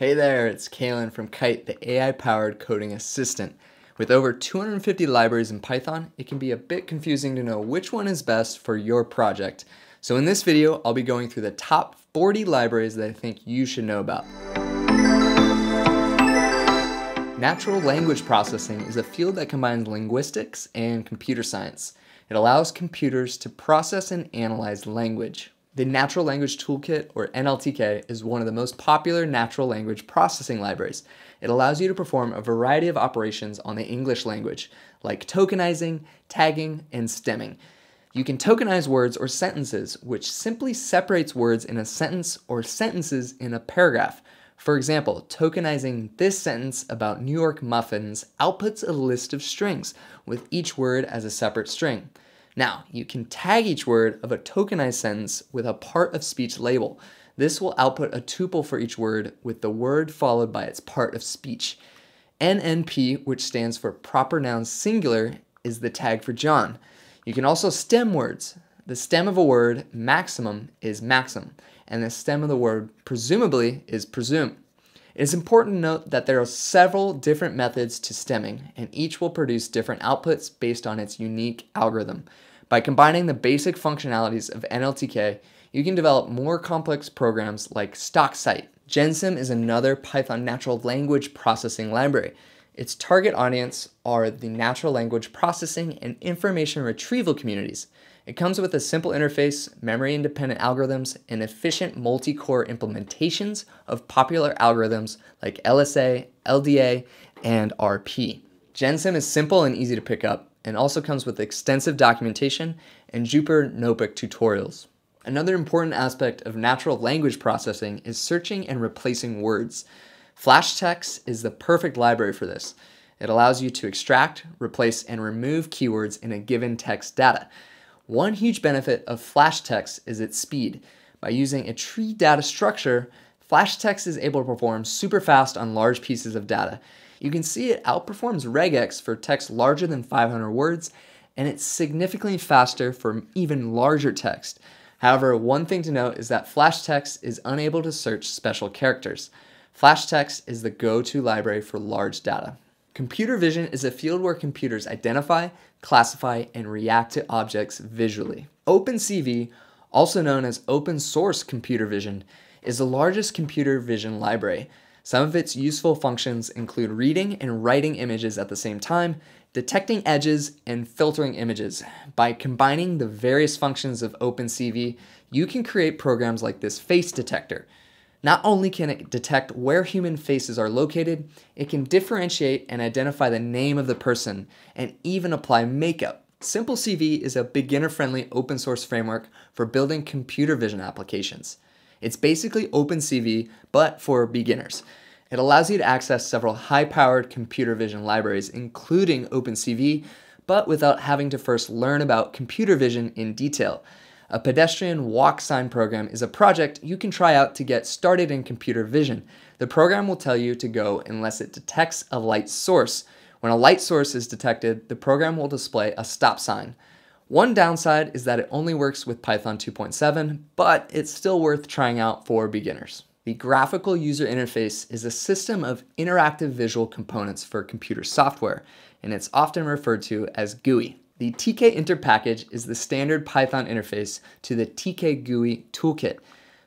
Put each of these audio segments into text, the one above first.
Hey there, it's Kalen from Kite, the AI-powered coding assistant. With over 250 libraries in Python, it can be a bit confusing to know which one is best for your project. So in this video, I'll be going through the top 40 libraries that I think you should know about. Natural language processing is a field that combines linguistics and computer science. It allows computers to process and analyze language. The Natural Language Toolkit, or NLTK, is one of the most popular natural language processing libraries. It allows you to perform a variety of operations on the English language, like tokenizing, tagging, and stemming. You can tokenize words or sentences, which simply separates words in a sentence or sentences in a paragraph. For example, tokenizing this sentence about New York muffins outputs a list of strings, with each word as a separate string. Now, you can tag each word of a tokenized sentence with a part of speech label. This will output a tuple for each word with the word followed by its part of speech. NNP, which stands for proper noun singular, is the tag for John. You can also stem words. The stem of a word, maximum, is maxim, and the stem of the word, presumably, is presume. It is important to note that there are several different methods to stemming, and each will produce different outputs based on its unique algorithm. By combining the basic functionalities of NLTK, you can develop more complex programs like StockSite. GenSim is another Python natural language processing library. Its target audience are the natural language processing and information retrieval communities. It comes with a simple interface, memory independent algorithms, and efficient multi core implementations of popular algorithms like LSA, LDA, and RP. GenSim is simple and easy to pick up and also comes with extensive documentation and Jupyter Notebook tutorials. Another important aspect of natural language processing is searching and replacing words. FlashText is the perfect library for this. It allows you to extract, replace, and remove keywords in a given text data. One huge benefit of FlashText is its speed. By using a tree data structure, FlashText is able to perform super fast on large pieces of data you can see it outperforms regex for text larger than 500 words, and it's significantly faster for even larger text. However, one thing to note is that Flash Text is unable to search special characters. Flash Text is the go-to library for large data. Computer vision is a field where computers identify, classify, and react to objects visually. OpenCV, also known as Open Source Computer Vision, is the largest computer vision library. Some of its useful functions include reading and writing images at the same time, detecting edges, and filtering images. By combining the various functions of OpenCV, you can create programs like this face detector. Not only can it detect where human faces are located, it can differentiate and identify the name of the person and even apply makeup. Simple CV is a beginner-friendly open source framework for building computer vision applications. It's basically OpenCV, but for beginners. It allows you to access several high-powered computer vision libraries, including OpenCV, but without having to first learn about computer vision in detail. A pedestrian walk sign program is a project you can try out to get started in computer vision. The program will tell you to go unless it detects a light source. When a light source is detected, the program will display a stop sign. One downside is that it only works with Python 2.7, but it's still worth trying out for beginners. The graphical user interface is a system of interactive visual components for computer software, and it's often referred to as GUI. The TK-Inter package is the standard Python interface to the TK GUI toolkit.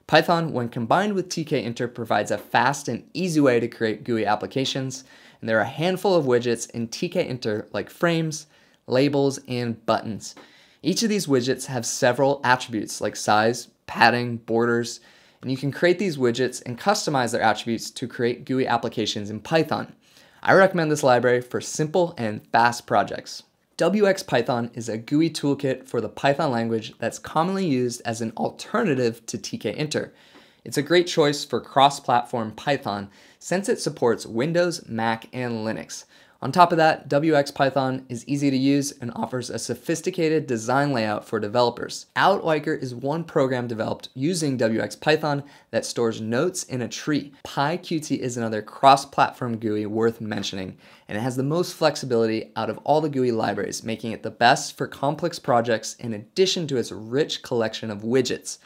Python, when combined with TK-Inter, provides a fast and easy way to create GUI applications, and there are a handful of widgets in TK-Inter like frames, labels, and buttons. Each of these widgets have several attributes like size, padding, borders, and you can create these widgets and customize their attributes to create GUI applications in Python. I recommend this library for simple and fast projects. WXPython is a GUI toolkit for the Python language that's commonly used as an alternative to tkinter. It's a great choice for cross-platform Python since it supports Windows, Mac, and Linux. On top of that, WXPython is easy to use and offers a sophisticated design layout for developers. Outwiker is one program developed using WXPython that stores notes in a tree. PyQt is another cross-platform GUI worth mentioning, and it has the most flexibility out of all the GUI libraries, making it the best for complex projects in addition to its rich collection of widgets.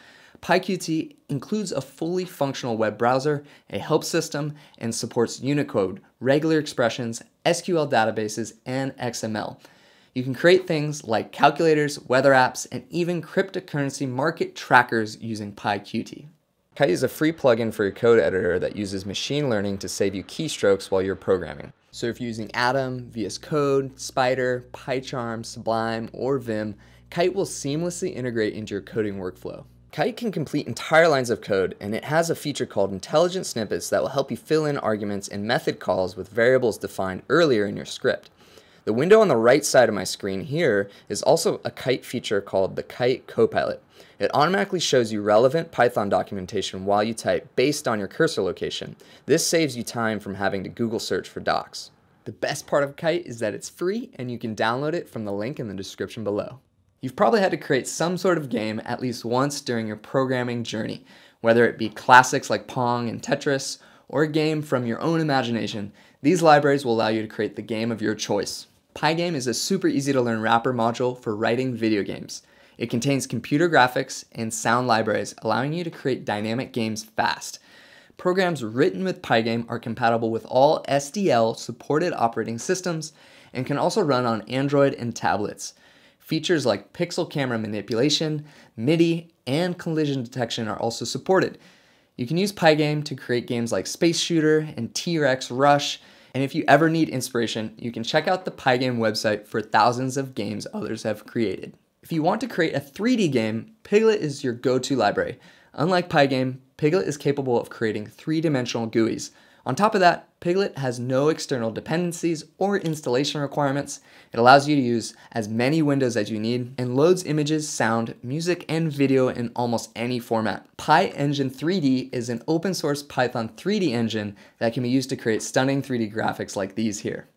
PyQt includes a fully functional web browser, a help system, and supports Unicode, regular expressions, SQL databases, and XML. You can create things like calculators, weather apps, and even cryptocurrency market trackers using PyQt. Kite is a free plugin for your code editor that uses machine learning to save you keystrokes while you're programming. So if you're using Atom, VS Code, Spider, PyCharm, Sublime, or Vim, Kite will seamlessly integrate into your coding workflow. Kite can complete entire lines of code, and it has a feature called intelligent snippets that will help you fill in arguments and method calls with variables defined earlier in your script. The window on the right side of my screen here is also a Kite feature called the Kite Copilot. It automatically shows you relevant Python documentation while you type based on your cursor location. This saves you time from having to Google search for docs. The best part of Kite is that it's free and you can download it from the link in the description below. You've probably had to create some sort of game at least once during your programming journey, whether it be classics like Pong and Tetris, or a game from your own imagination, these libraries will allow you to create the game of your choice. Pygame is a super easy to learn wrapper module for writing video games. It contains computer graphics and sound libraries, allowing you to create dynamic games fast. Programs written with Pygame are compatible with all SDL supported operating systems and can also run on Android and tablets. Features like pixel camera manipulation, MIDI, and collision detection are also supported. You can use Pygame to create games like Space Shooter and T-Rex Rush, and if you ever need inspiration, you can check out the Pygame website for thousands of games others have created. If you want to create a 3D game, Piglet is your go-to library. Unlike Pygame, Piglet is capable of creating three-dimensional GUIs, on top of that, Piglet has no external dependencies or installation requirements. It allows you to use as many windows as you need and loads images, sound, music, and video in almost any format. PyEngine 3D is an open source Python 3D engine that can be used to create stunning 3D graphics like these here.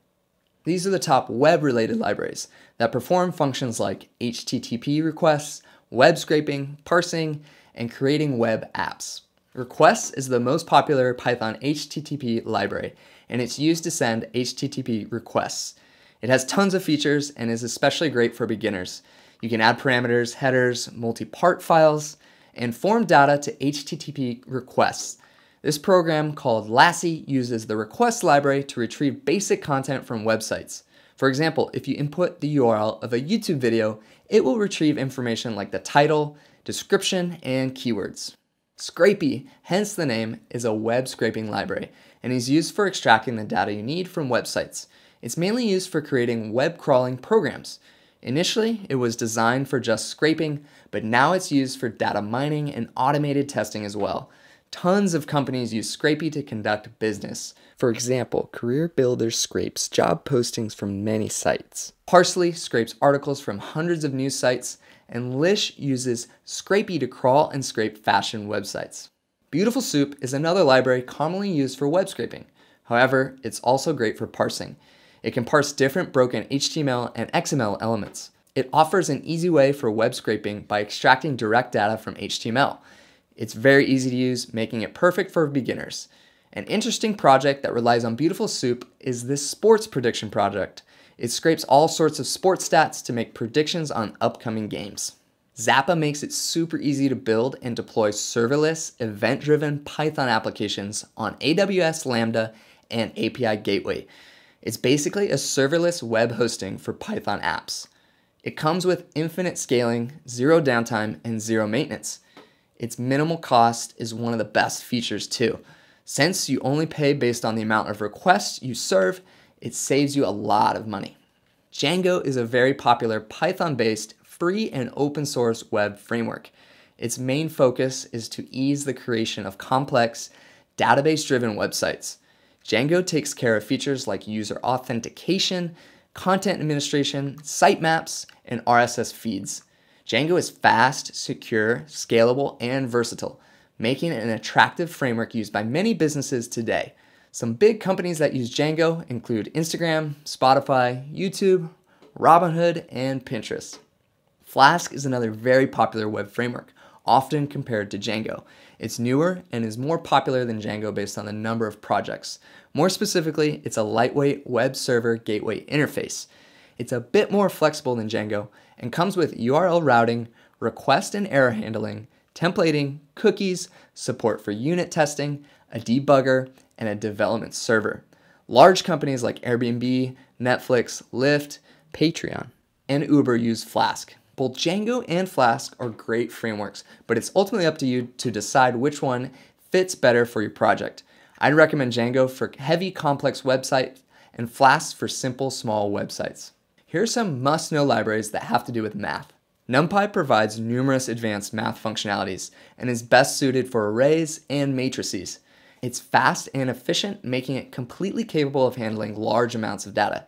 These are the top web-related libraries that perform functions like HTTP requests, web scraping, parsing, and creating web apps. Requests is the most popular Python HTTP library, and it's used to send HTTP requests. It has tons of features and is especially great for beginners. You can add parameters, headers, multi-part files, and form data to HTTP requests. This program called Lassie uses the request library to retrieve basic content from websites. For example, if you input the URL of a YouTube video, it will retrieve information like the title, description, and keywords. Scrapy, hence the name, is a web scraping library and is used for extracting the data you need from websites. It's mainly used for creating web crawling programs. Initially, it was designed for just scraping, but now it's used for data mining and automated testing as well. Tons of companies use Scrapy to conduct business. For example, Career Builder scrapes job postings from many sites. Parsley scrapes articles from hundreds of news sites, and Lish uses Scrapey to crawl and scrape fashion websites. Beautiful Soup is another library commonly used for web scraping. However, it's also great for parsing. It can parse different broken HTML and XML elements. It offers an easy way for web scraping by extracting direct data from HTML. It's very easy to use, making it perfect for beginners. An interesting project that relies on Beautiful Soup is this sports prediction project. It scrapes all sorts of sports stats to make predictions on upcoming games. Zappa makes it super easy to build and deploy serverless, event driven Python applications on AWS Lambda and API Gateway. It's basically a serverless web hosting for Python apps. It comes with infinite scaling, zero downtime, and zero maintenance. Its minimal cost is one of the best features too. Since you only pay based on the amount of requests you serve, it saves you a lot of money. Django is a very popular Python-based free and open source web framework. Its main focus is to ease the creation of complex, database-driven websites. Django takes care of features like user authentication, content administration, sitemaps, and RSS feeds. Django is fast, secure, scalable, and versatile, making it an attractive framework used by many businesses today. Some big companies that use Django include Instagram, Spotify, YouTube, Robinhood, and Pinterest. Flask is another very popular web framework, often compared to Django. It's newer and is more popular than Django based on the number of projects. More specifically, it's a lightweight web server gateway interface. It's a bit more flexible than Django and comes with URL routing, request and error handling, templating, cookies, support for unit testing, a debugger, and a development server. Large companies like Airbnb, Netflix, Lyft, Patreon, and Uber use Flask. Both Django and Flask are great frameworks, but it's ultimately up to you to decide which one fits better for your project. I'd recommend Django for heavy, complex websites and Flask for simple, small websites. Here are some must-know libraries that have to do with math. NumPy provides numerous advanced math functionalities and is best suited for arrays and matrices. It's fast and efficient, making it completely capable of handling large amounts of data.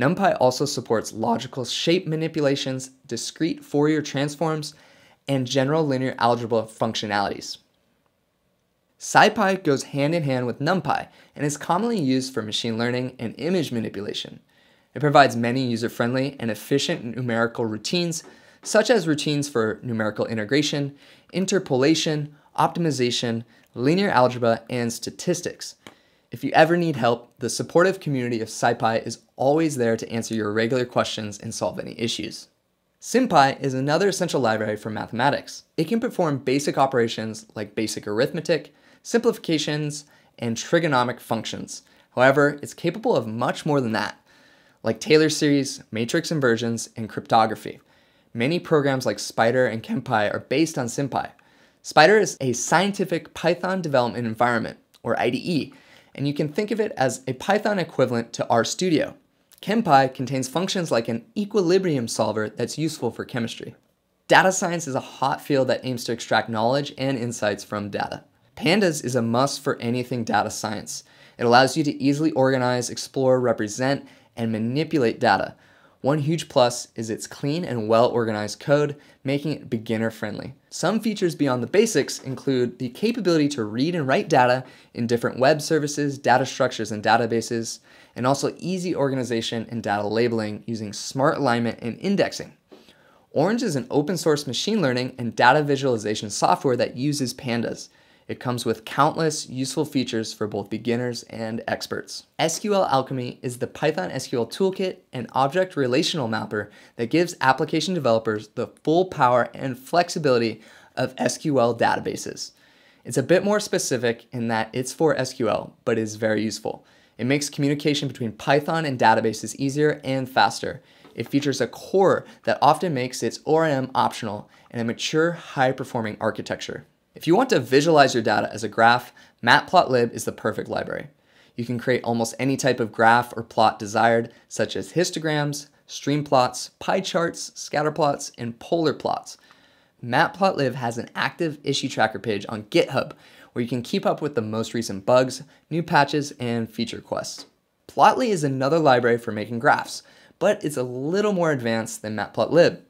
NumPy also supports logical shape manipulations, discrete Fourier transforms, and general linear algebra functionalities. SciPy goes hand in hand with NumPy and is commonly used for machine learning and image manipulation. It provides many user-friendly and efficient numerical routines, such as routines for numerical integration, interpolation, optimization, linear algebra, and statistics. If you ever need help, the supportive community of SciPy is always there to answer your regular questions and solve any issues. SimPy is another essential library for mathematics. It can perform basic operations like basic arithmetic, simplifications, and trigonomic functions. However, it's capable of much more than that, like Taylor series, matrix inversions, and cryptography. Many programs like Spider and KemPy are based on SimPy, Spider is a scientific Python development environment, or IDE, and you can think of it as a Python equivalent to RStudio. ChemPy contains functions like an equilibrium solver that's useful for chemistry. Data science is a hot field that aims to extract knowledge and insights from data. Pandas is a must for anything data science. It allows you to easily organize, explore, represent, and manipulate data, one huge plus is its clean and well-organized code, making it beginner-friendly. Some features beyond the basics include the capability to read and write data in different web services, data structures, and databases, and also easy organization and data labeling using smart alignment and indexing. Orange is an open source machine learning and data visualization software that uses pandas, it comes with countless useful features for both beginners and experts. SQL Alchemy is the Python SQL toolkit and object relational mapper that gives application developers the full power and flexibility of SQL databases. It's a bit more specific in that it's for SQL, but is very useful. It makes communication between Python and databases easier and faster. It features a core that often makes its ORM optional and a mature, high-performing architecture. If you want to visualize your data as a graph, Matplotlib is the perfect library. You can create almost any type of graph or plot desired, such as histograms, stream plots, pie charts, scatter plots, and polar plots. Matplotlib has an active issue tracker page on GitHub, where you can keep up with the most recent bugs, new patches, and feature requests. Plotly is another library for making graphs, but it's a little more advanced than Matplotlib.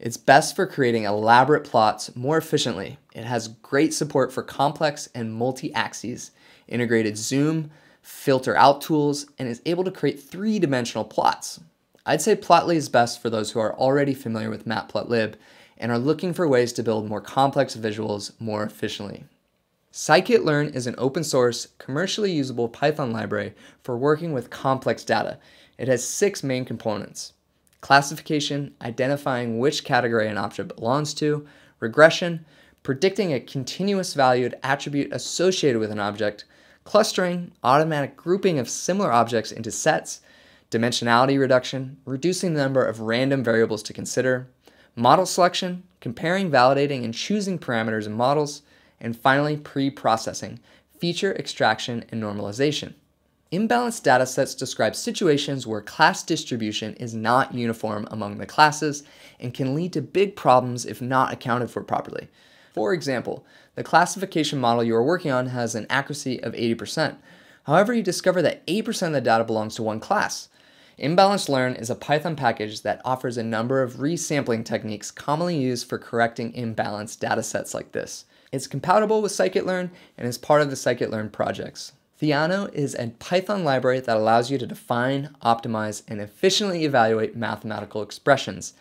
It's best for creating elaborate plots more efficiently. It has great support for complex and multi-axes, integrated zoom, filter out tools, and is able to create three-dimensional plots. I'd say Plotly is best for those who are already familiar with Matplotlib and are looking for ways to build more complex visuals more efficiently. Scikit-learn is an open source, commercially usable Python library for working with complex data. It has six main components classification, identifying which category an object belongs to, regression, predicting a continuous valued attribute associated with an object, clustering, automatic grouping of similar objects into sets, dimensionality reduction, reducing the number of random variables to consider, model selection, comparing, validating, and choosing parameters and models, and finally pre-processing, feature extraction and normalization. Imbalanced datasets describe situations where class distribution is not uniform among the classes and can lead to big problems if not accounted for properly. For example, the classification model you are working on has an accuracy of 80%. However, you discover that 8% of the data belongs to one class. Imbalanced Learn is a Python package that offers a number of resampling techniques commonly used for correcting imbalanced datasets like this. It's compatible with scikit-learn and is part of the scikit-learn projects. Theano is a Python library that allows you to define, optimize, and efficiently evaluate mathematical expressions.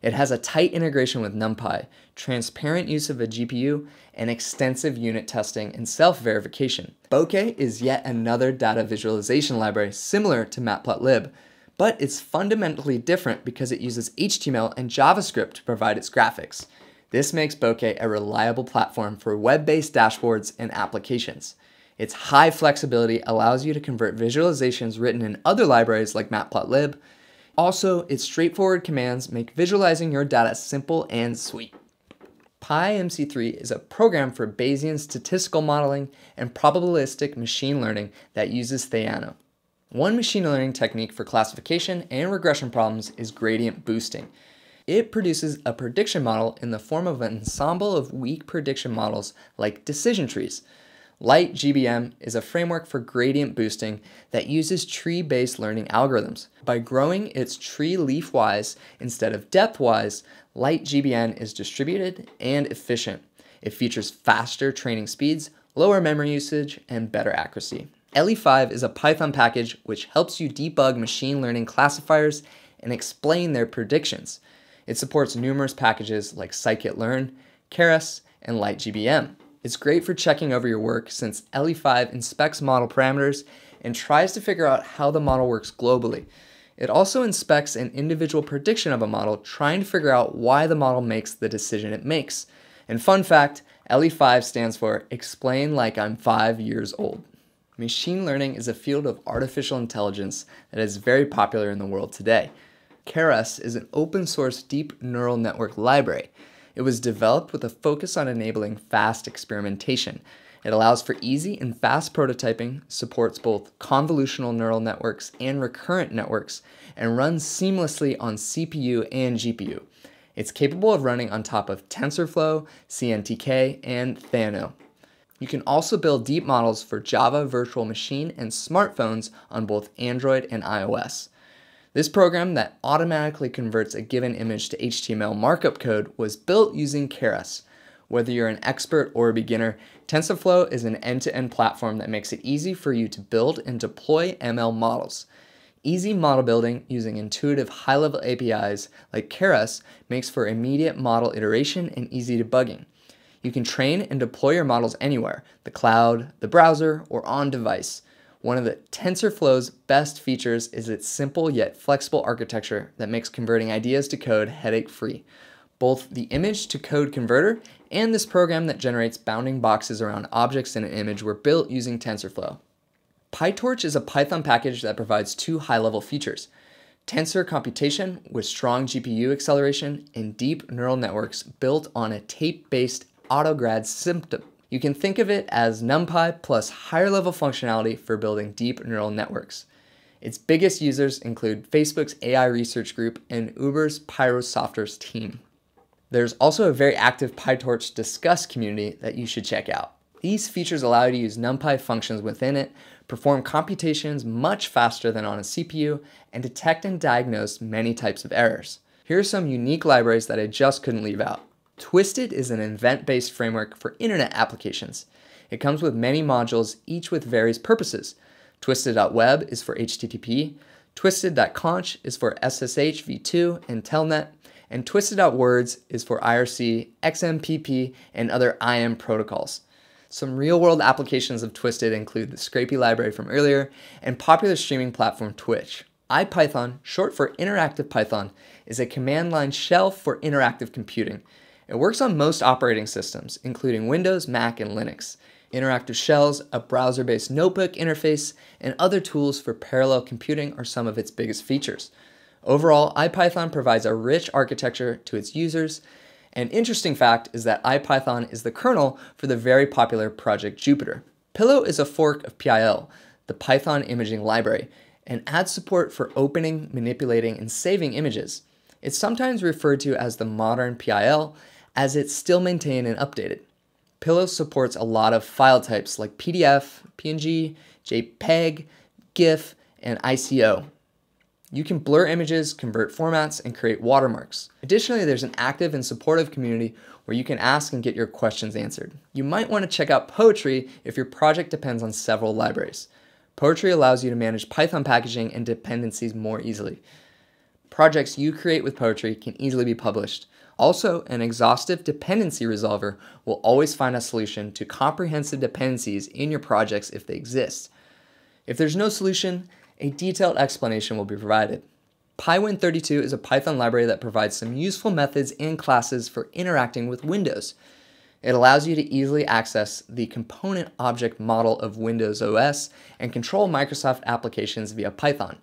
It has a tight integration with NumPy, transparent use of a GPU, and extensive unit testing and self-verification. Bokeh is yet another data visualization library similar to Matplotlib, but it's fundamentally different because it uses HTML and JavaScript to provide its graphics. This makes Bokeh a reliable platform for web-based dashboards and applications. Its high flexibility allows you to convert visualizations written in other libraries like Matplotlib. Also, its straightforward commands make visualizing your data simple and sweet. PyMC3 is a program for Bayesian statistical modeling and probabilistic machine learning that uses Theano. One machine learning technique for classification and regression problems is gradient boosting. It produces a prediction model in the form of an ensemble of weak prediction models like decision trees. Light GBM is a framework for gradient boosting that uses tree-based learning algorithms. By growing its tree leaf-wise instead of depth-wise, Light GBN is distributed and efficient. It features faster training speeds, lower memory usage, and better accuracy. LE5 is a Python package which helps you debug machine learning classifiers and explain their predictions. It supports numerous packages like scikit-learn, Keras, and LightGBM. It's great for checking over your work since LE5 inspects model parameters and tries to figure out how the model works globally. It also inspects an individual prediction of a model, trying to figure out why the model makes the decision it makes. And fun fact, LE5 stands for Explain Like I'm Five Years Old. Machine learning is a field of artificial intelligence that is very popular in the world today. Keras is an open source deep neural network library it was developed with a focus on enabling fast experimentation. It allows for easy and fast prototyping, supports both convolutional neural networks and recurrent networks, and runs seamlessly on CPU and GPU. It's capable of running on top of TensorFlow, CNTK, and Thano. You can also build deep models for Java Virtual Machine and smartphones on both Android and iOS. This program that automatically converts a given image to HTML markup code was built using Keras. Whether you're an expert or a beginner, TensorFlow is an end-to-end -end platform that makes it easy for you to build and deploy ML models. Easy model building using intuitive high-level APIs like Keras makes for immediate model iteration and easy debugging. You can train and deploy your models anywhere, the cloud, the browser, or on device. One of the TensorFlow's best features is its simple yet flexible architecture that makes converting ideas to code headache-free. Both the image to code converter and this program that generates bounding boxes around objects in an image were built using TensorFlow. PyTorch is a Python package that provides two high-level features, tensor computation with strong GPU acceleration and deep neural networks built on a tape-based autograd symptom you can think of it as NumPy plus higher level functionality for building deep neural networks. Its biggest users include Facebook's AI research group and Uber's PyroSofters team. There's also a very active PyTorch Discuss community that you should check out. These features allow you to use NumPy functions within it, perform computations much faster than on a CPU, and detect and diagnose many types of errors. Here are some unique libraries that I just couldn't leave out. Twisted is an event-based framework for internet applications. It comes with many modules, each with various purposes. Twisted.web is for HTTP, Twisted.conch is for SSH v2 and telnet, and Twisted.words is for IRC, XMPP, and other IM protocols. Some real-world applications of Twisted include the Scrapy library from earlier and popular streaming platform Twitch. IPython, short for Interactive Python, is a command line shell for interactive computing. It works on most operating systems, including Windows, Mac, and Linux. Interactive shells, a browser-based notebook interface, and other tools for parallel computing are some of its biggest features. Overall, IPython provides a rich architecture to its users. An interesting fact is that IPython is the kernel for the very popular Project Jupyter. Pillow is a fork of PIL, the Python imaging library, and adds support for opening, manipulating, and saving images. It's sometimes referred to as the modern PIL, as it's still maintained and updated. Pillow supports a lot of file types like PDF, PNG, JPEG, GIF, and ICO. You can blur images, convert formats, and create watermarks. Additionally, there's an active and supportive community where you can ask and get your questions answered. You might want to check out Poetry if your project depends on several libraries. Poetry allows you to manage Python packaging and dependencies more easily. Projects you create with Poetry can easily be published, also, an exhaustive dependency resolver will always find a solution to comprehensive dependencies in your projects if they exist. If there's no solution, a detailed explanation will be provided. PyWin32 is a Python library that provides some useful methods and classes for interacting with Windows. It allows you to easily access the component object model of Windows OS and control Microsoft applications via Python.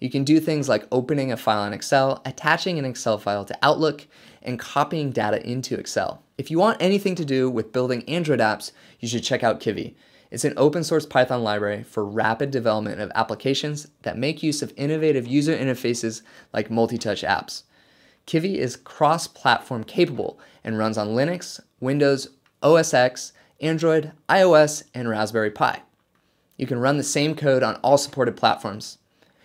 You can do things like opening a file in Excel, attaching an Excel file to Outlook, and copying data into Excel. If you want anything to do with building Android apps, you should check out Kivy. It's an open source Python library for rapid development of applications that make use of innovative user interfaces like multi-touch apps. Kivy is cross-platform capable and runs on Linux, Windows, OS X, Android, iOS, and Raspberry Pi. You can run the same code on all supported platforms.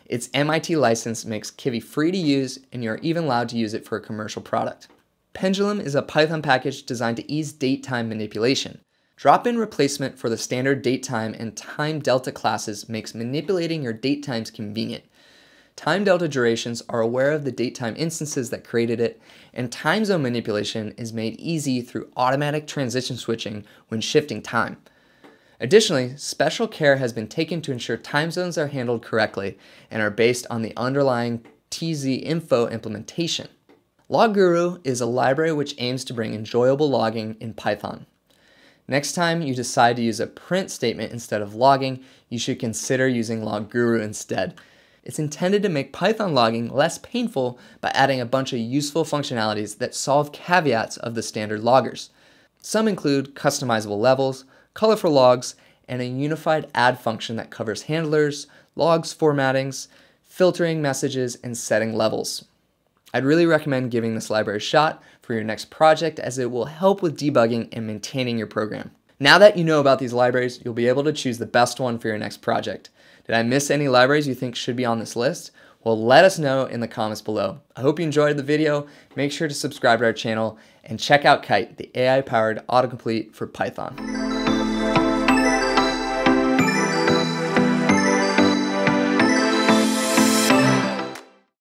Its MIT license makes Kivy free to use, and you're even allowed to use it for a commercial product. Pendulum is a Python package designed to ease date-time manipulation. Drop-in replacement for the standard date-time and time delta classes makes manipulating your date times convenient. Time delta durations are aware of the datetime instances that created it, and time zone manipulation is made easy through automatic transition switching when shifting time. Additionally, special care has been taken to ensure time zones are handled correctly and are based on the underlying TZ info implementation. LogGuru is a library which aims to bring enjoyable logging in Python. Next time you decide to use a print statement instead of logging, you should consider using LogGuru instead. It's intended to make Python logging less painful by adding a bunch of useful functionalities that solve caveats of the standard loggers. Some include customizable levels, colorful logs, and a unified add function that covers handlers, logs formattings, filtering messages, and setting levels. I'd really recommend giving this library a shot for your next project as it will help with debugging and maintaining your program. Now that you know about these libraries, you'll be able to choose the best one for your next project. Did I miss any libraries you think should be on this list? Well, let us know in the comments below. I hope you enjoyed the video. Make sure to subscribe to our channel and check out Kite, the AI-powered autocomplete for Python.